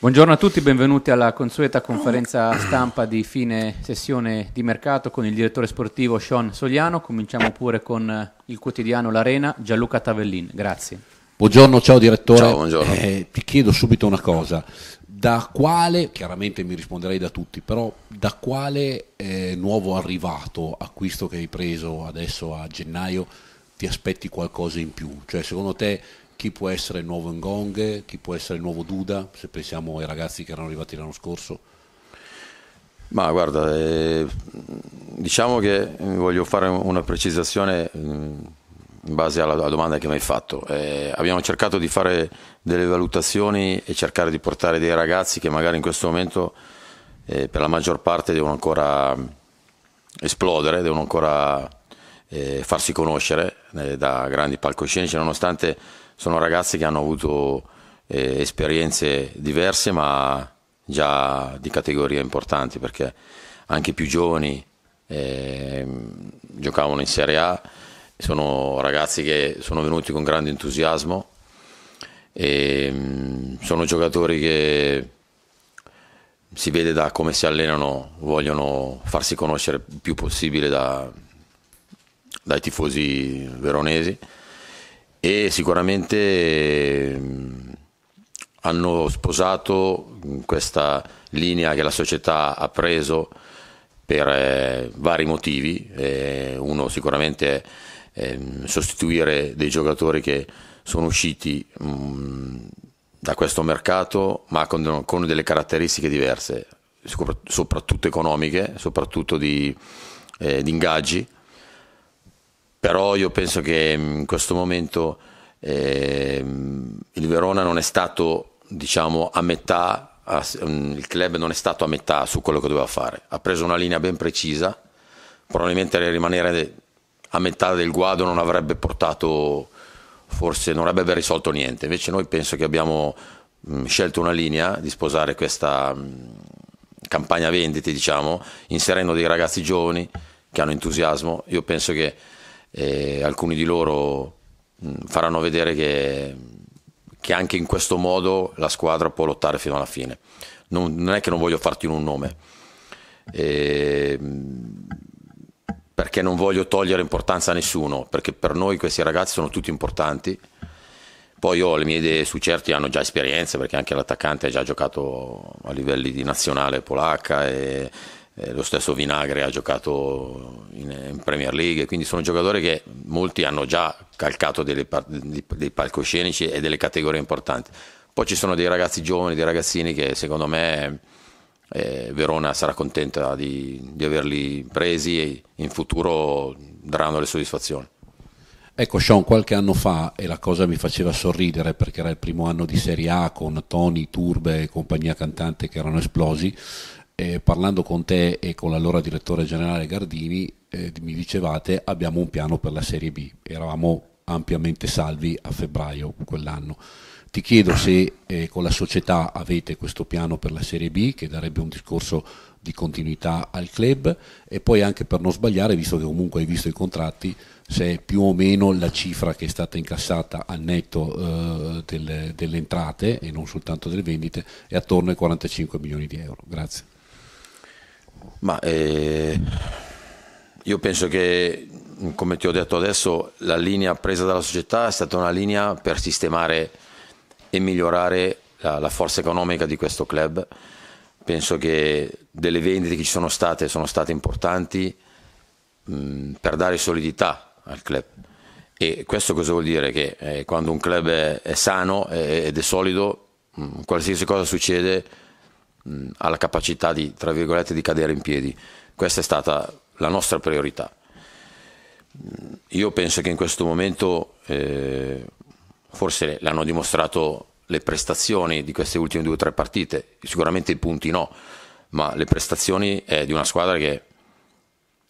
Buongiorno a tutti, benvenuti alla consueta conferenza stampa di fine sessione di mercato con il direttore sportivo Sean Soliano. Cominciamo pure con eh, il quotidiano L'Arena, Gianluca Tavellin. Grazie. Buongiorno, ciao direttore. Ciao, buongiorno. Eh, ti chiedo subito una cosa. Da quale, chiaramente mi risponderei da tutti, però da quale eh, nuovo arrivato, acquisto che hai preso adesso a gennaio, ti aspetti qualcosa in più? Cioè, secondo te chi può essere il nuovo Ngong, chi può essere il nuovo Duda, se pensiamo ai ragazzi che erano arrivati l'anno scorso? Ma guarda, eh, diciamo che eh, voglio fare una precisazione mm, in base alla, alla domanda che mi hai fatto. Eh, abbiamo cercato di fare delle valutazioni e cercare di portare dei ragazzi che magari in questo momento eh, per la maggior parte devono ancora mm, esplodere, devono ancora eh, farsi conoscere eh, da grandi palcoscenici, nonostante sono ragazzi che hanno avuto eh, esperienze diverse, ma già di categorie importanti, perché anche i più giovani ehm, giocavano in Serie A, sono ragazzi che sono venuti con grande entusiasmo, e, ehm, mh, sono giocatori che si vede da come si allenano, vogliono farsi conoscere il più possibile da, dai tifosi veronesi e sicuramente mm, hanno sposato questa linea che la società ha preso per eh, vari motivi, uno sicuramente è mm, sostituire dei giocatori che sono usciti mm, da questo mercato ma con delle caratteristiche diverse, soprattutto economiche, soprattutto di, eh, di ingaggi però io penso che mm, in questo momento eh, il Verona non è stato diciamo, a metà a, mm, il club non è stato a metà su quello che doveva fare ha preso una linea ben precisa probabilmente rimanere a metà del guado non avrebbe portato forse non avrebbe risolto niente invece noi penso che abbiamo mm, scelto una linea di sposare questa campagna vendite diciamo inserendo dei ragazzi giovani che hanno entusiasmo io penso che e alcuni di loro mm, faranno vedere che, che, anche in questo modo la squadra può lottare fino alla fine. Non, non è che non voglio farti un nome, e, mm, perché non voglio togliere importanza a nessuno, perché per noi questi ragazzi sono tutti importanti. Poi ho le mie idee su certi, hanno già esperienze, perché anche l'attaccante ha già giocato a livelli di nazionale polacca e eh, lo stesso Vinagre ha giocato in, eh, in, Premier League, quindi sono giocatori che molti hanno già calcato delle, dei palcoscenici e delle categorie importanti. Poi ci sono dei ragazzi giovani, dei ragazzini che secondo me eh, Verona sarà contenta di, di averli presi e in futuro daranno le soddisfazioni. Ecco Sean, qualche anno fa, e la cosa mi faceva sorridere perché era il primo anno di Serie A con Tony, Turbe e compagnia cantante che erano esplosi, eh, parlando con te e con l'allora direttore generale Gardini, eh, mi dicevate abbiamo un piano per la Serie B, eravamo ampiamente salvi a febbraio quell'anno. Ti chiedo se eh, con la società avete questo piano per la Serie B che darebbe un discorso di continuità al club e poi anche per non sbagliare, visto che comunque hai visto i contratti, se è più o meno la cifra che è stata incassata al netto eh, delle, delle entrate e non soltanto delle vendite è attorno ai 45 milioni di euro. Grazie. Ma eh, io penso che, come ti ho detto adesso, la linea presa dalla società è stata una linea per sistemare e migliorare la, la forza economica di questo club. Penso che delle vendite che ci sono state sono state importanti mh, mm, per dare solidità al club. E questo cosa vuol dire? Che eh, quando un club è, è sano è, eh, ed è solido, mh, mm, qualsiasi cosa succede mh, ha la capacità di, tra virgolette, di cadere in piedi. Questa è stata la nostra priorità. Io penso che in questo momento eh, forse l'hanno dimostrato le prestazioni di queste ultime due o tre partite, sicuramente i punti no, ma le prestazioni è eh, di una squadra che,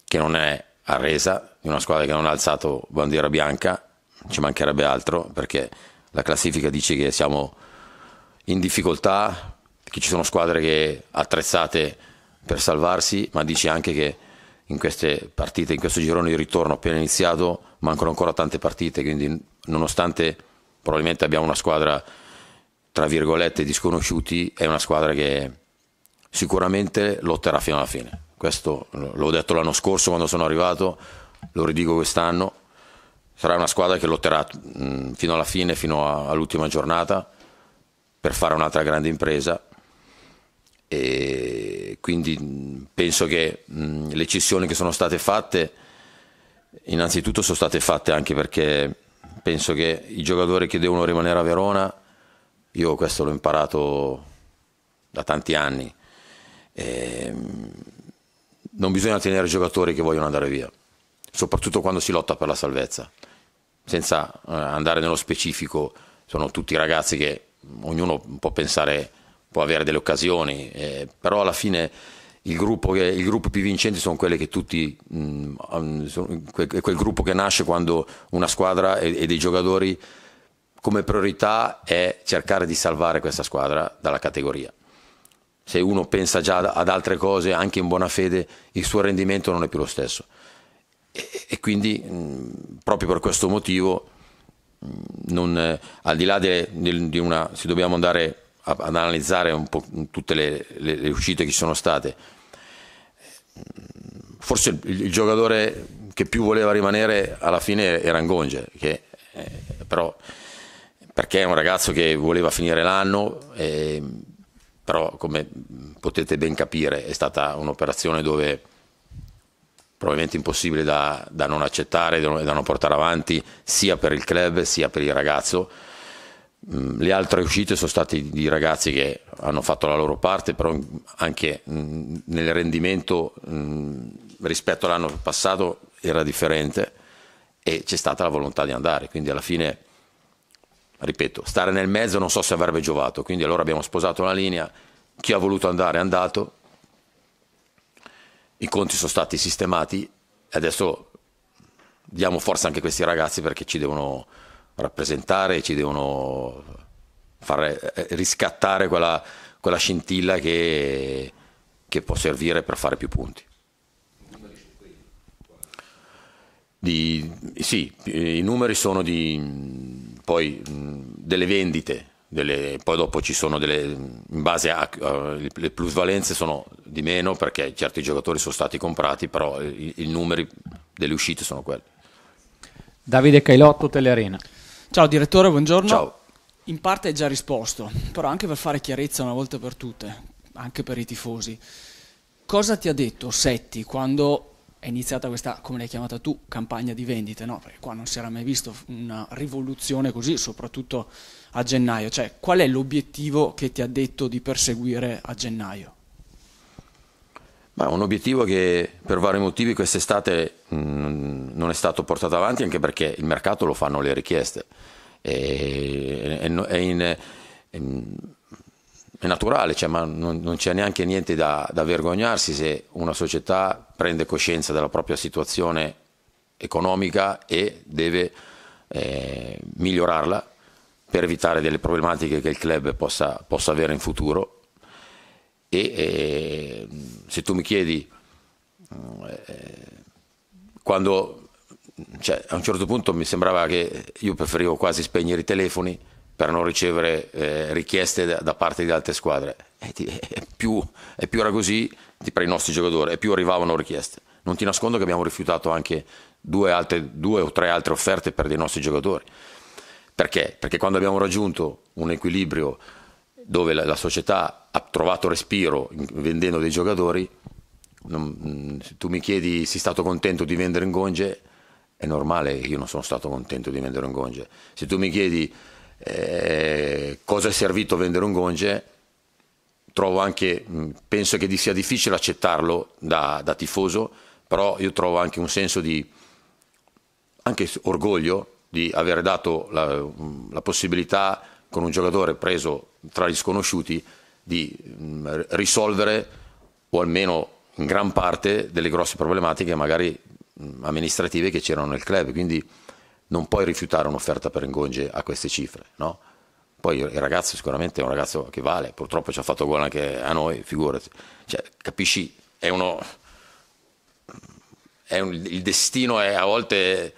che non è arresa, di una squadra che non ha alzato bandiera bianca, ci mancherebbe altro perché la classifica dice che siamo in difficoltà, che ci sono squadre che attrezzate per salvarsi, ma dici anche che in queste partite, in questo girone di ritorno appena iniziato, mancano ancora tante partite, quindi nonostante probabilmente abbiamo una squadra tra virgolette disconosciuti, è una squadra che sicuramente lotterà fino alla fine. Questo l'ho detto l'anno scorso quando sono arrivato, lo ridico quest'anno. Sarà una squadra che lotterà fino alla fine, fino all'ultima giornata, per fare un'altra grande impresa e quindi penso che mh, le cessioni che sono state fatte innanzitutto sono state fatte anche perché penso che i giocatori che devono rimanere a Verona io questo l'ho imparato da tanti anni e, non bisogna tenere giocatori che vogliono andare via soprattutto quando si lotta per la salvezza senza eh, andare nello specifico sono tutti ragazzi che ognuno può pensare può avere delle occasioni, eh, però alla fine il gruppo, che, il gruppo, più vincente sono quelli che tutti, mh, mm, mm, sono quel, quel, gruppo che nasce quando una squadra e, e, dei giocatori come priorità è cercare di salvare questa squadra dalla categoria. Se uno pensa già ad altre cose, anche in buona fede, il suo rendimento non è più lo stesso. E, e quindi, mh, mm, proprio per questo motivo, mh, non, eh, al di là di una, se dobbiamo andare ad analizzare un po' tutte le, le, le uscite che ci sono state, forse il, il, giocatore che più voleva rimanere alla fine era Angonge, che, eh, però perché è un ragazzo che voleva finire l'anno, eh, però come potete ben capire è stata un'operazione dove probabilmente impossibile da, da non accettare e da non portare avanti sia per il club sia per il ragazzo Mm, le altre uscite sono state di ragazzi che hanno fatto la loro parte, però anche mm, nel rendimento mm, rispetto all'anno passato era differente e c'è stata la volontà di andare, quindi alla fine, ripeto, stare nel mezzo non so se avrebbe giovato, quindi allora abbiamo sposato la linea, chi ha voluto andare è andato, i conti sono stati sistemati e adesso diamo forza anche a questi ragazzi perché ci devono rappresentare, ci devono far eh, riscattare quella, quella scintilla che, che può servire per fare più punti. Di, sì, i numeri sono di, poi, delle vendite, delle, poi dopo ci sono delle, in base a, a, le plusvalenze sono di meno perché certi giocatori sono stati comprati, però i, i numeri delle uscite sono quelli. Davide Cailotto, Telearena. Ciao direttore, buongiorno. Ciao. In parte hai già risposto, però anche per fare chiarezza una volta per tutte, anche per i tifosi, cosa ti ha detto Setti quando è iniziata questa, come l'hai chiamata tu, campagna di vendite? No? Perché qua non si era mai visto una rivoluzione così, soprattutto a gennaio. Cioè, qual è l'obiettivo che ti ha detto di perseguire a gennaio? Ma un obiettivo che per vari motivi quest'estate mm, non è stato portato avanti anche perché il mercato lo fanno le richieste. E, è, è, in, mm, è naturale, cioè, ma non, non, c'è neanche niente da, da vergognarsi se una società prende coscienza della propria situazione economica e deve eh, migliorarla per evitare delle problematiche che il club possa, possa avere in futuro e eh, se tu mi chiedi, eh, quando cioè, a un certo punto mi sembrava che io preferivo quasi spegnere i telefoni per non ricevere eh, richieste da, da, parte di altre squadre. Ti, è più, è più era così per i nostri giocatori, e più arrivavano richieste. Non ti nascondo che abbiamo rifiutato anche due, altre, due o tre altre offerte per dei nostri giocatori. Perché? Perché quando abbiamo raggiunto un equilibrio dove la, la, società ha trovato respiro vendendo dei giocatori, non, mm, tu mi chiedi se sei stato contento di vendere Gonge, è normale che io non sono stato contento di vendere un Gonge. Se tu mi chiedi eh, cosa è servito vendere Ngonge, trovo anche, mm, penso che sia difficile accettarlo da, da tifoso, però io trovo anche un senso di anche orgoglio di aver dato la, mm, la possibilità con un giocatore preso tra gli sconosciuti di mm, risolvere o almeno in gran parte delle grosse problematiche magari mm, amministrative che c'erano nel club, quindi non puoi rifiutare un'offerta per Ingonge a queste cifre, no? Poi il ragazzo sicuramente è un ragazzo che vale, purtroppo ci ha fatto gol anche a noi, figurati. Cioè, capisci, è uno... È un, il destino è, a volte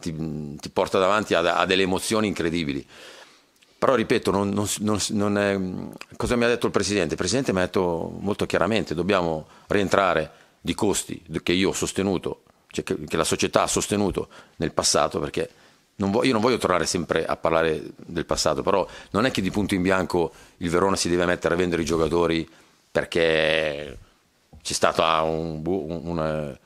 ti, ti porta davanti a, a delle emozioni incredibili. Però ripeto, non, non, non è... cosa mi ha detto il Presidente? Il Presidente mi ha detto molto chiaramente, dobbiamo rientrare di costi che io ho sostenuto, cioè che, che la società ha sostenuto nel passato, perché non voglio, io non voglio tornare sempre a parlare del passato, però non è che di punto in bianco il Verona si deve mettere a vendere i giocatori perché c'è stata un, un, una,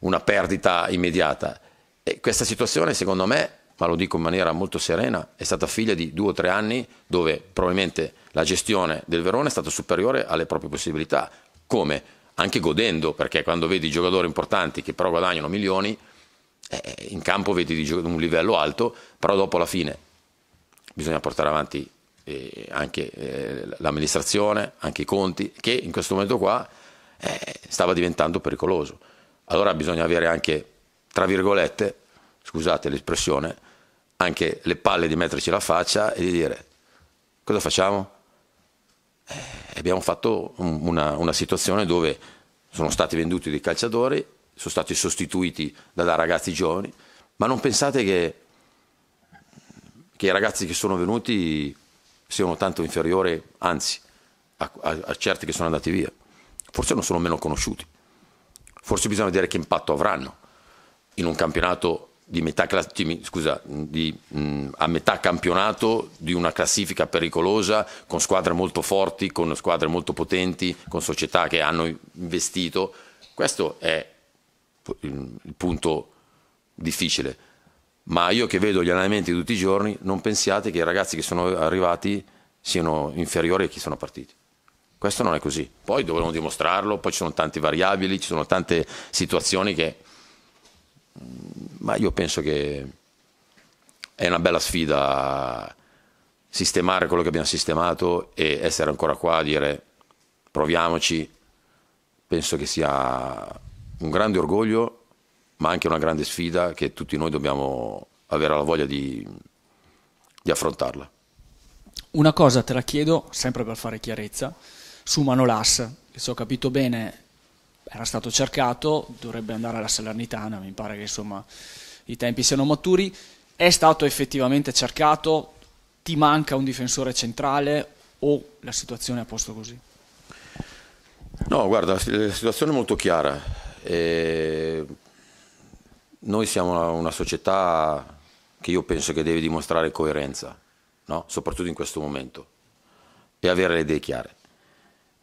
una, perdita immediata. E questa situazione, secondo me, ma lo dico in maniera molto serena, è stata figlia di due o tre anni dove probabilmente la gestione del Verona è stata superiore alle proprie possibilità. Come? Anche godendo, perché quando vedi giocatori importanti che però guadagnano milioni, eh, eh in campo vedi di un livello alto, però dopo alla fine bisogna portare avanti eh, anche eh, l'amministrazione, anche i conti, che in questo momento qua eh, stava diventando pericoloso. Allora bisogna avere anche, tra virgolette, scusate l'espressione, anche le palle di metterci la faccia e di dire cosa facciamo? Eh, abbiamo fatto una, una, situazione dove sono stati venduti dei calciatori, sono stati sostituiti da, da ragazzi giovani, ma non pensate che, che, i ragazzi che sono venuti siano tanto inferiori, anzi, a, a, a certi che sono andati via. Forse non sono meno conosciuti, forse bisogna vedere che impatto avranno in un campionato di metà, scusa, di, mh, mm, a metà campionato di una classifica pericolosa con squadre molto forti, con squadre molto potenti, con società che hanno investito. Questo è il punto difficile. Ma io che vedo gli allenamenti tutti i giorni, non pensiate che i ragazzi che sono arrivati siano inferiori a chi sono partiti. Questo non è così. Poi dovremmo dimostrarlo, poi ci sono tante variabili, ci sono tante situazioni che ma io penso che è una bella sfida sistemare quello che abbiamo sistemato e essere ancora qua a dire proviamoci, penso che sia un grande orgoglio, ma anche una grande sfida che tutti noi dobbiamo avere la voglia di, di affrontarla. Una cosa te la chiedo, sempre per fare chiarezza, su Manolas, che se ho capito bene era stato cercato, dovrebbe andare alla Salernitana, mi pare che insomma, i tempi siano maturi, è stato effettivamente cercato, ti manca un difensore centrale o la situazione è a posto così? No, guarda, la situazione è molto chiara. E noi siamo una, una, società che io penso che deve dimostrare coerenza, no? soprattutto in questo momento, e avere le idee chiare.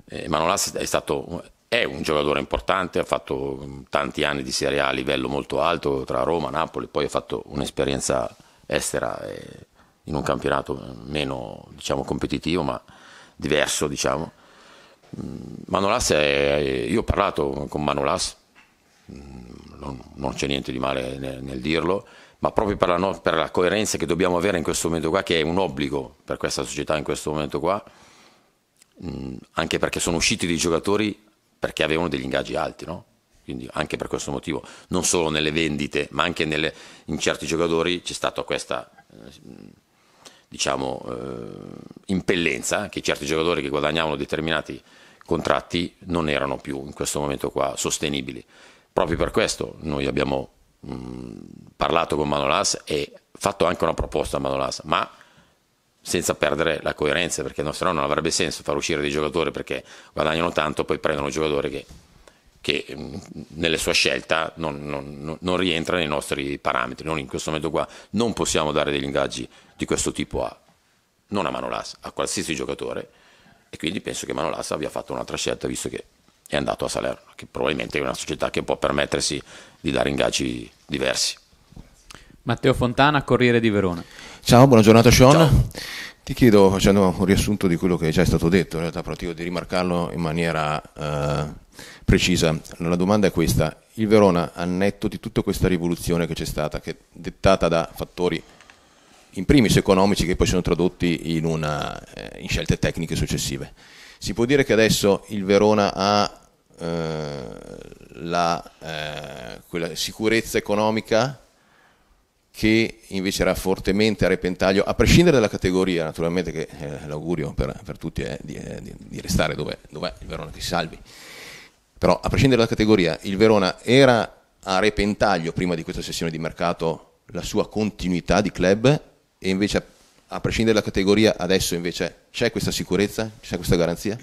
Eh, Manolas è stato è un giocatore importante, ha fatto mm, tanti anni di Serie A a livello molto alto tra Roma, Napoli, poi ha fatto un'esperienza estera eh, in un campionato eh, meno diciamo, competitivo ma diverso diciamo. Mm, Manolas è, io ho parlato con Manolas mm, non, non c'è niente di male nel, nel dirlo ma proprio per la, no, per la, coerenza che dobbiamo avere in questo momento qua che è un obbligo per questa società in questo momento qua anche perché sono usciti dei giocatori perché avevano degli ingaggi alti, no? Quindi anche per questo motivo, non solo nelle vendite, ma anche nelle, in certi giocatori c'è stata questa eh, diciamo, eh, impellenza che certi giocatori che guadagnavano determinati contratti non erano più in questo momento qua sostenibili. Proprio per questo noi abbiamo mh, mm, parlato con Manolas e fatto anche una proposta a Manolas, ma senza perdere la coerenza, perché no, se no non avrebbe senso far uscire dei giocatori perché guadagnano tanto, poi prendono un giocatore che, che nella sua scelta non, non, non, rientra nei nostri parametri. Non in questo momento qua non possiamo dare degli ingaggi di questo tipo a, non a Manolas, a qualsiasi giocatore. E quindi penso che Manolas abbia fatto un'altra scelta, visto che è andato a Salerno, che probabilmente è una società che può permettersi di dare ingaggi diversi. Matteo Fontana, Corriere di Verona. Ciao, buona giornata Sean. Ciao. Ti chiedo, facendo un riassunto di quello che già è stato detto, in realtà però ti chiedo di rimarcarlo in maniera eh, precisa. La domanda è questa. Il Verona, a netto di tutta questa rivoluzione che c'è stata, che è dettata da fattori in primis economici che poi sono tradotti in, una, eh, in scelte tecniche successive, si può dire che adesso il Verona ha eh, la, eh, quella sicurezza economica che invece era fortemente a repentaglio, a prescindere dalla categoria, naturalmente che eh, l'augurio per, per, tutti è di, eh, di, di restare dove, è il Verona che si salvi, però a prescindere dalla categoria, il Verona era a repentaglio prima di questa sessione di mercato la sua continuità di club e invece a, a prescindere dalla categoria adesso invece c'è questa sicurezza, c'è questa garanzia?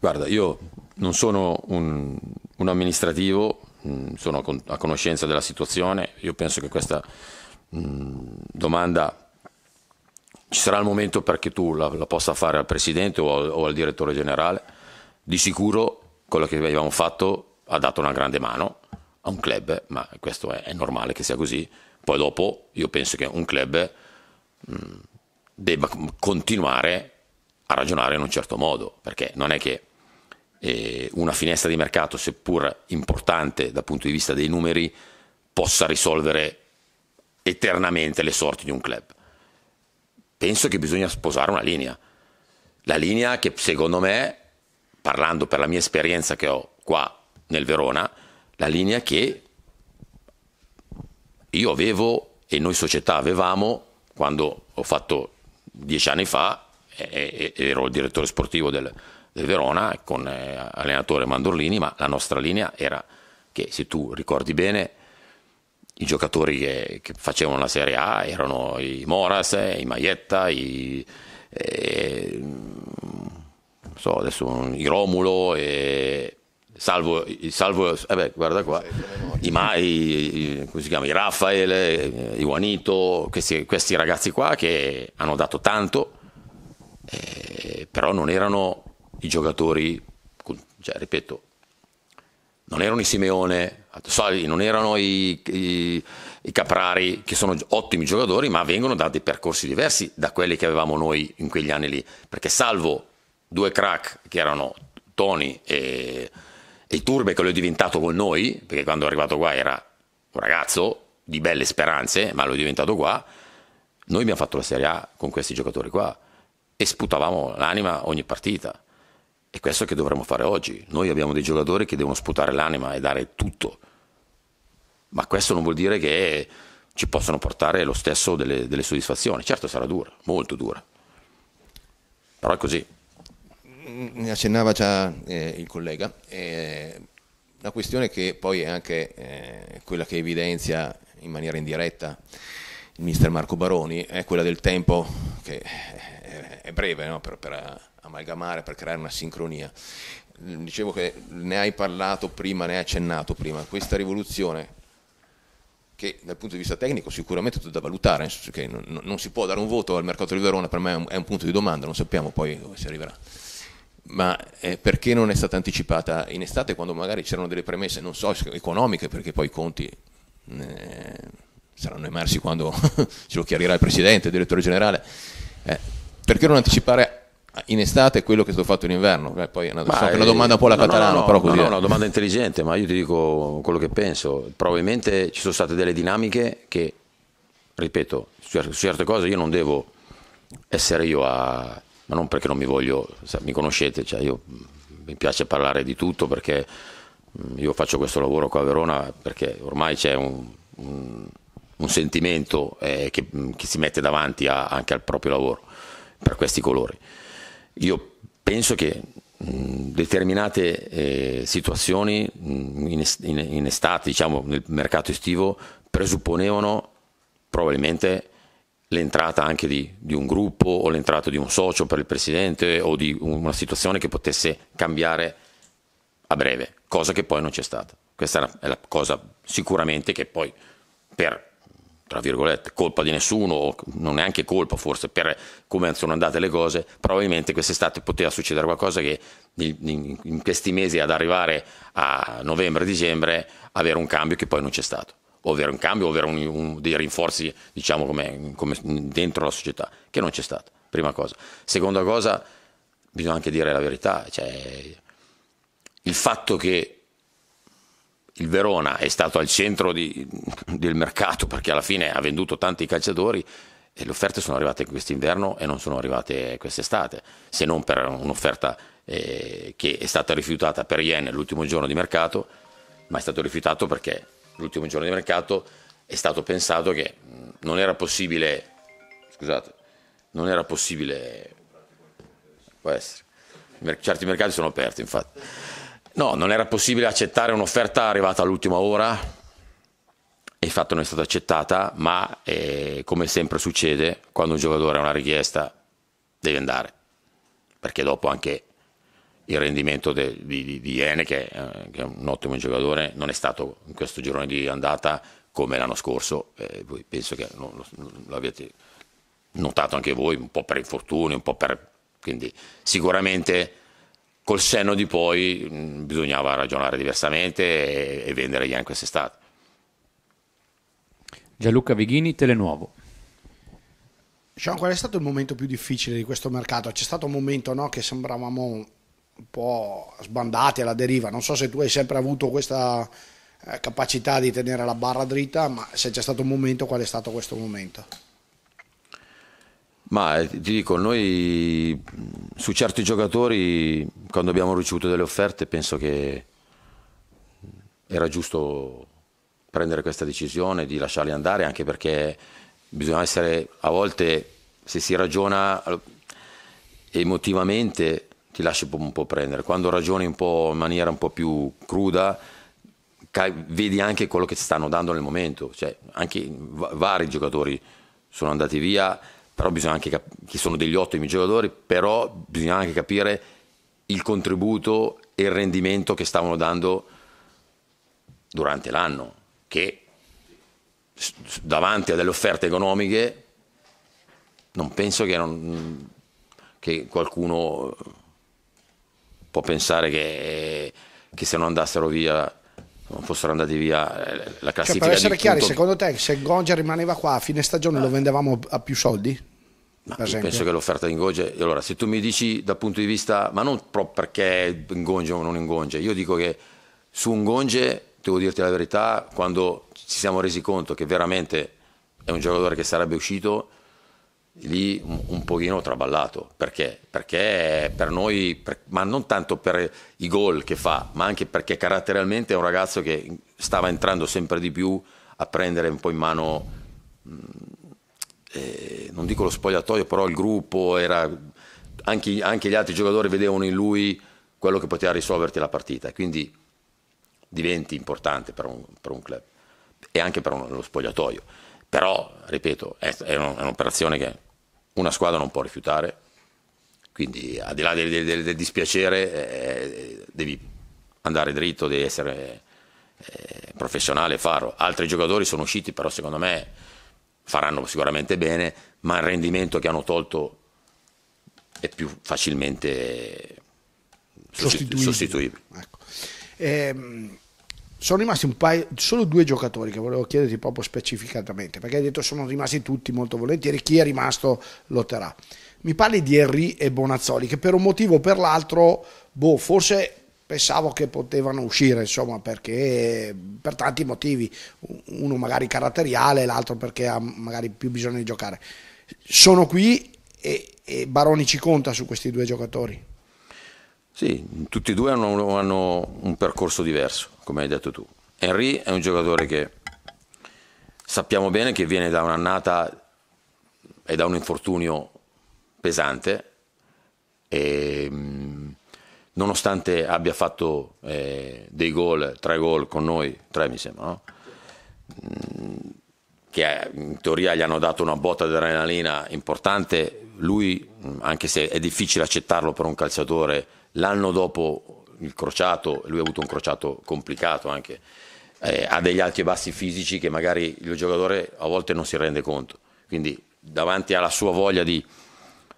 Guarda, io non sono un, un amministrativo, Mm, sono a, conoscenza della situazione, io penso che questa mm, domanda ci sarà il momento perché tu la, la possa fare al Presidente o al, o al Direttore Generale, di sicuro quello che abbiamo fatto ha dato una grande mano a un club, ma questo è, è normale che sia così, poi dopo io penso che un club mh, mm, debba continuare a ragionare in un certo modo, perché non è che eh, una finestra di mercato, seppur importante dal punto di vista dei numeri, possa risolvere eternamente le sorti di un club. Penso che bisogna sposare una linea. La linea che secondo me, parlando per la mia esperienza che ho qua nel Verona, la linea che io avevo e noi società avevamo quando ho fatto dieci anni fa, e, ero il direttore sportivo del, del Verona con eh, allenatore Mandorlini, ma la nostra linea era che se tu ricordi bene i giocatori che, che facevano la Serie A erano i Moras, eh, i Maietta, i, eh, so, adesso, i Romulo, e salvo, salvo eh beh, guarda qua, i, Ma, i, i, chiama, i Raffaele, eh, i Juanito, questi, questi ragazzi qua che hanno dato tanto. Eh, però non erano i giocatori, cioè, ripeto, non erano i Simeone, non erano i, i, i, Caprari, che sono ottimi giocatori, ma vengono da dei percorsi diversi da quelli che avevamo noi in quegli anni lì. Perché salvo due crack che erano Tony e, e Turbe, che lo è diventato con noi, perché quando è arrivato qua era un ragazzo di belle speranze, ma lo è diventato qua, noi abbiamo fatto la Serie A con questi giocatori qua e sputavamo l'anima ogni partita. E questo è che dovremmo fare oggi. Noi abbiamo dei giocatori che devono sputare l'anima e dare tutto. Ma questo non vuol dire che ci possono portare lo stesso delle, delle soddisfazioni. Certo sarà dura, molto dura. Però è così. Mm, ne accennava già eh, il collega. Eh, la questione che poi è anche eh, quella che evidenzia in maniera indiretta il mister Marco Baroni è quella del tempo che è breve no? per, per, amalgamare per creare una sincronia. Mm, dicevo che ne hai parlato prima, ne hai accennato prima, questa rivoluzione che dal punto di vista tecnico sicuramente è tutto da valutare, che non, non, si può dare un voto al mercato di Verona, per me è un, è un punto di domanda, non sappiamo poi dove si arriverà. Ma eh, perché non è stata anticipata in estate quando magari c'erano delle premesse, non so, economiche, perché poi i conti eh, saranno emersi quando ce lo chiarirà il Presidente, il Direttore Generale, eh, perché non anticipare in estate quello che è stato fatto in inverno. Beh, poi è una, so è una domanda eh, un po' alla no, catalana, no, no, però così. No, è una domanda intelligente, ma io ti dico quello che penso. Probabilmente ci sono state delle dinamiche che, ripeto, su certe cose io non devo essere io a... ma non perché non mi voglio, mi conoscete, cioè io, mm, mi piace parlare di tutto perché mm, io faccio questo lavoro qua a Verona perché ormai c'è un, un, un sentimento eh, che, mm, che, si mette davanti a, anche al proprio lavoro per questi colori. Io penso che determinate eh, situazioni in, est- in, estate, diciamo nel mercato estivo, presupponevano probabilmente l'entrata anche di, di, un gruppo o l'entrata di un socio per il presidente o di una situazione che potesse cambiare a breve, cosa che poi non c'è stata. Questa è la cosa sicuramente che poi per tra virgolette, colpa di nessuno, o non neanche colpa forse per come sono andate le cose, probabilmente quest'estate poteva succedere qualcosa che in, questi mesi ad arrivare a novembre-dicembre avere un cambio che poi non c'è stato, ovvero un cambio, ovvero un, un, dei rinforzi diciamo come, come dentro la società, che non c'è stato, prima cosa. Seconda cosa, bisogna anche dire la verità, cioè il fatto che il Verona è stato al centro di, del mercato perché alla fine ha venduto tanti calciatori e le offerte sono arrivate quest'inverno e non sono arrivate quest'estate, se non per un'offerta eh, che è stata rifiutata per Yen l'ultimo giorno di mercato, ma è stato rifiutato perché l'ultimo giorno di mercato è stato pensato che non era possibile, scusate, non era possibile, può essere, certi mercati sono aperti infatti. No, non era possibile accettare un'offerta arrivata all'ultima ora. il fatto non è stata accettata, ma eh, come sempre succede, quando un giocatore ha una richiesta deve andare, perché dopo anche il rendimento de, di, di, di Iene, che, eh, che, è un ottimo giocatore, non è stato in questo girone di andata come l'anno scorso, eh, penso che non, non, l'abbiate notato anche voi, un po' per infortuni, un po' per... quindi sicuramente Col senno di poi mm, bisognava ragionare diversamente e, e vendere anche quest'estate. Gianluca Vighini, Telenuovo. Sean, qual è stato il momento più difficile di questo mercato? C'è stato un momento no, che sembravamo un po' sbandati alla deriva. Non so se tu hai sempre avuto questa eh, capacità di tenere la barra dritta, ma se c'è stato un momento, qual è stato questo momento? Ma eh, ti dico, noi mm, su certi giocatori quando abbiamo ricevuto delle offerte penso che era giusto prendere questa decisione di lasciarli andare anche perché bisogna essere a volte se si ragiona emotivamente ti lasci un po' prendere quando ragioni un po' in maniera un po' più cruda vedi anche quello che ti stanno dando nel momento cioè, anche vari giocatori sono andati via però bisogna anche capire che sono degli ottimi giocatori però bisogna anche capire il contributo e il rendimento che stavano dando durante l'anno, che davanti a delle offerte economiche non penso che, non, che qualcuno può pensare che, che, se non andassero via non fossero andati via eh, la classifica cioè, per essere chiari punto... secondo te se Gongia rimaneva qua a fine stagione lo vendevamo a più soldi? penso che l'offerta di Ingonge, allora se tu mi dici dal punto di vista, ma non proprio perché Ingonge o non Ingonge, io dico che su Ingonge, devo dirti la verità, quando ci siamo resi conto che veramente è un giocatore che sarebbe uscito, lì un, pochino ho traballato, perché? Perché per noi, per, ma non tanto per i gol che fa, ma anche perché caratterialmente è un ragazzo che stava entrando sempre di più a prendere un po' in mano... Mh, eh, non dico lo spogliatoio, però il gruppo era, anche, anche, gli altri giocatori vedevano in lui quello che poteva risolverti la partita, quindi diventi importante per un, per un club e anche per uno, lo spogliatoio. Però, ripeto, è, è, un'operazione che una squadra non può rifiutare, quindi al di là del, del, del dispiacere eh, eh, devi andare dritto, devi essere eh, professionale e farlo. Altri giocatori sono usciti, però secondo me faranno sicuramente bene, ma il rendimento che hanno tolto è più facilmente sostituibile. sostituibile. Ecco. Ehm, sono rimasti un paio, solo due giocatori che volevo chiederti proprio specificatamente, perché hai detto sono rimasti tutti molto volentieri, chi è rimasto lotterà. Mi parli di Henry e Bonazzoli, che per un motivo o per l'altro, boh, forse pensavo che potevano uscire, insomma, perché per tanti motivi, uno magari caratteriale, l'altro perché ha magari più bisogno di giocare. Sono qui e, e Baroni ci conta su questi due giocatori. Sì, tutti e due hanno, hanno un percorso diverso, come hai detto tu. Henry è un giocatore che sappiamo bene che viene da un'annata e da un infortunio pesante e nonostante abbia fatto eh, dei gol, tre gol con noi, tre mi sembra, no? Mm, che eh, in teoria gli hanno dato una botta di adrenalina importante, lui, mm, anche se è difficile accettarlo per un calciatore, l'anno dopo il crociato, lui ha avuto un crociato complicato anche, eh, ha degli alti e bassi fisici che magari il giocatore a volte non si rende conto, quindi davanti alla sua voglia di,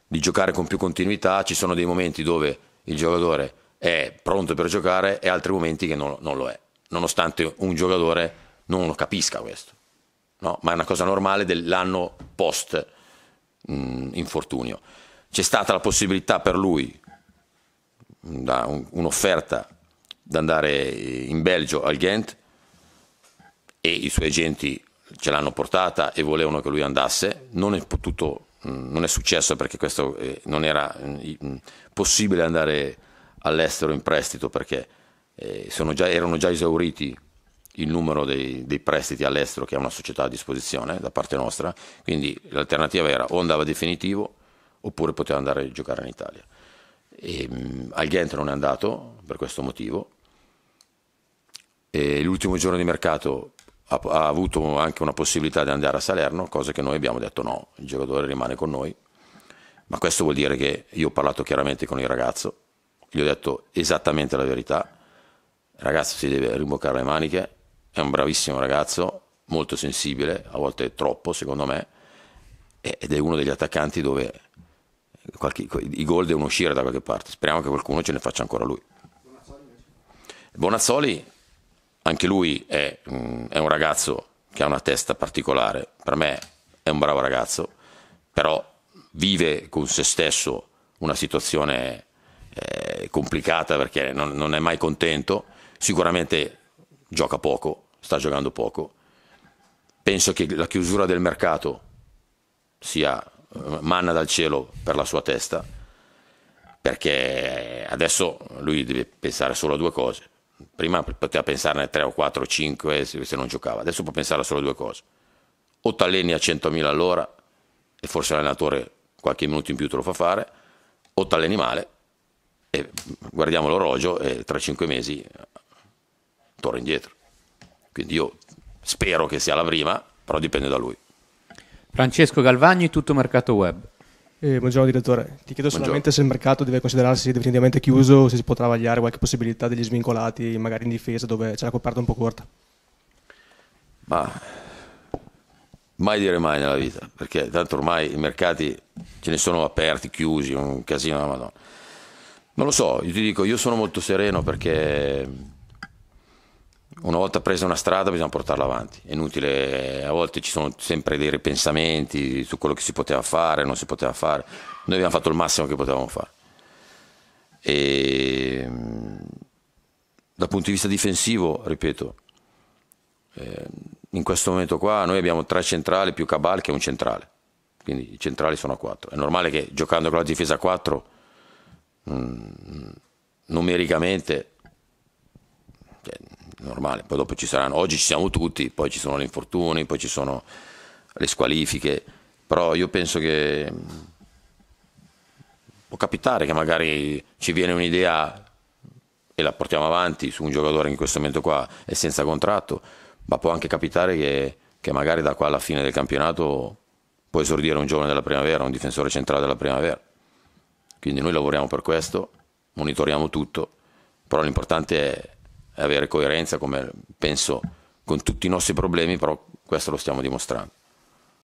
di giocare con più continuità ci sono dei momenti dove il giocatore è pronto per giocare e altri momenti che non, non lo è, nonostante un giocatore non lo capisca questo, no? ma è una cosa normale dell'anno post mh, mm, infortunio. C'è stata la possibilità per lui, da un, un'offerta da andare in Belgio al Ghent e i suoi agenti ce l'hanno portata e volevano che lui andasse, non è potuto Mm, non è successo perché questo eh, non era mm, mm, possibile andare all'estero in prestito perché eh, già, erano già esauriti il numero dei, dei, prestiti all'estero che ha una società a disposizione da parte nostra, quindi l'alternativa era o andava definitivo oppure poteva andare a giocare in Italia. E, al Ghent non è andato per questo motivo. E l'ultimo giorno di mercato ha, ha avuto anche una possibilità di andare a Salerno, cosa che noi abbiamo detto no, il giocatore rimane con noi. Ma questo vuol dire che io ho parlato chiaramente con il ragazzo, gli ho detto esattamente la verità. Il ragazzo si deve rimboccare le maniche, è un bravissimo ragazzo, molto sensibile, a volte troppo secondo me, ed è uno degli attaccanti dove qualche, i gol devono uscire da qualche parte. Speriamo che qualcuno ce ne faccia ancora lui. Bonazzoli anche lui è, mm, è un ragazzo che ha una testa particolare, per me è un bravo ragazzo, però vive con se stesso una situazione eh, complicata perché non, non, è mai contento, sicuramente gioca poco, sta giocando poco. Penso che la chiusura del mercato sia eh, manna dal cielo per la sua testa, perché adesso lui deve pensare solo a due cose, prima poteva pensarne 3 o 4 o 5 se non giocava, adesso può pensare a solo due cose. O t'alleni a 100.000 all'ora e forse l'allenatore qualche minuto in più te lo fa fare, o t'alleni male e guardiamo l'orologio e tra 5 mesi eh, torna indietro. Quindi io spero che sia la prima, però dipende da lui. Francesco Galvagni, tutto mercato web. Eh, buongiorno direttore, ti chiedo buongiorno. solamente se il mercato deve considerarsi definitivamente chiuso o se si può travagliare qualche possibilità degli svincolati, magari in difesa dove c'è la coperta un po' corta. Ma mai dire mai nella vita, perché tanto ormai i mercati ce ne sono aperti, chiusi, un casino alla Madonna. Non lo so, io ti dico, io sono molto sereno perché una volta presa una strada bisogna portarla avanti. È inutile, a volte ci sono sempre dei ripensamenti su quello che si poteva fare, non si poteva fare. Noi abbiamo fatto il massimo che potevamo fare. E ehm, dal punto di vista difensivo, ripeto, ehm, in questo momento qua noi abbiamo tre centrali più Cabal che un centrale. Quindi i centrali sono a 4. È normale che giocando con la difesa a 4 mm, numericamente cioè, normale, poi dopo ci saranno, oggi ci siamo tutti, poi ci sono gli infortuni, poi ci sono le squalifiche, però io penso che mm, può capitare che magari ci viene un'idea e la portiamo avanti su un giocatore che in questo momento qua è senza contratto, ma può anche capitare che, che magari da qua alla fine del campionato può esordire un giovane della primavera, un difensore centrale della primavera. Quindi noi lavoriamo per questo, monitoriamo tutto, però l'importante è avere coerenza come penso con tutti i nostri problemi, però questo lo stiamo dimostrando.